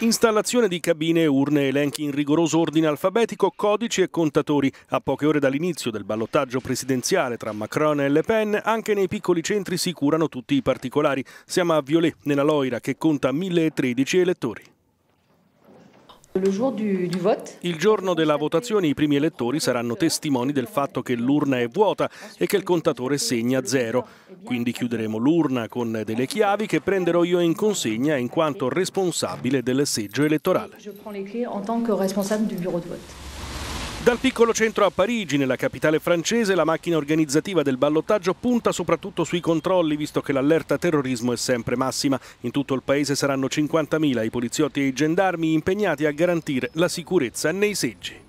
Installazione di cabine urne, elenchi in rigoroso ordine alfabetico, codici e contatori. A poche ore dall'inizio del ballottaggio presidenziale tra Macron e Le Pen, anche nei piccoli centri si curano tutti i particolari. Siamo a Violet, nella Loira, che conta 1013 elettori. Il giorno della votazione i primi elettori saranno testimoni del fatto che l'urna è vuota e che il contatore segna zero. Quindi chiuderemo l'urna con delle chiavi che prenderò io in consegna in quanto responsabile del seggio elettorale. Dal piccolo centro a Parigi, nella capitale francese, la macchina organizzativa del ballottaggio punta soprattutto sui controlli, visto che l'allerta terrorismo è sempre massima. In tutto il paese saranno 50.000 i poliziotti e i gendarmi impegnati a garantire la sicurezza nei seggi.